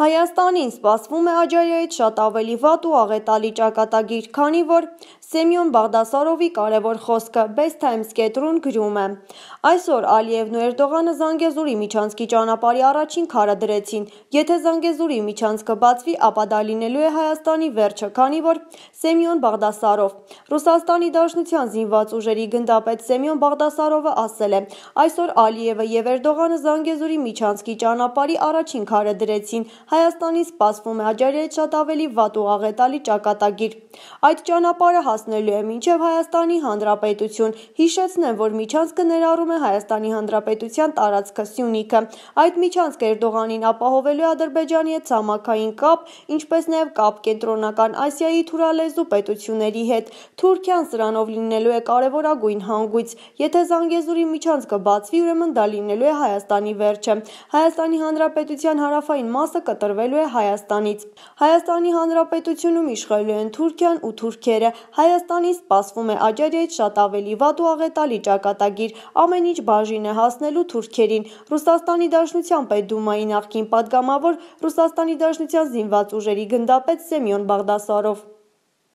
Հայաստանին սպասվում է Աջարյայից շատ ավելի վատ ու աղետալի ճակատագիր, քանի որ Սեմյոն Բաղդասարովի կարևոր խոսքը Best Times կետրուն գրում է։ Այսօր Ալիևն ու Էրդողանը Զանգեզուրի միջանցքի ճանապարհի առաջին քարը դրեցին։ Եթե Զանգեզուրի միջանցքը բացվի, ապա դա լինելու է Հայաստանի վերջը, քանի որ Սեմյոն Բաղդասարով Ռուսաստանի Դաշնության զինված ուժերի գնդապետ Սեմյոն Բաղդասարովը ասել է. Այսօր Ալիևը եւ Էրդողանը Զանգեզուրի միջանցքի ճանապարհի առաջին քարը դրեցին Հայաստանի սպասվում է Աջարիայից շատ ավելի վատ ու աղետալի ճակատագիր։ Այդ ճանապարհը հասնելու է մինչև Հայաստանի Հանրապետություն։ Հիշեցնեմ, որ միջանցքը ներառում է Հայաստանի Հանրապետության տարածքը Սյունիքը։ Այդ միջանցքը Էրդողանին ապահովելու է Ադրբեջանի հետ ցամաքային կապ, ինչպես նաև կապ կենտրոնական Ասիայի թուրալեզու պետությունների հետ։ Թուրքիան սրանով լինելու է կարևորագույն հանգույց։ Եթե Զանգեզուրի միջանցքը բացվի, ուրեմն դա լինելու է Հայաստանի վերջը։ Հայաստանի Հանրապետության հարավային մասը կտ կտրվելու է Հայաստանից։ Հայաստանի Հանրապետությունում իշխելու են Թուրքիան ու թուրքերը։ Հայաստանի սպասվում է Աջարիայից շատ ավելի վատ ու աղետալի ճակատագիր։ Ամեն ինչ բաժին է հասնելու թուրքերին։ Ռուսաստանի Դաշնության Պետդումայի նախկին падգամավոր Ռուսաստանի Դաշնության զինված ուժերի գնդապետ Սեմյոն Բաղդասարով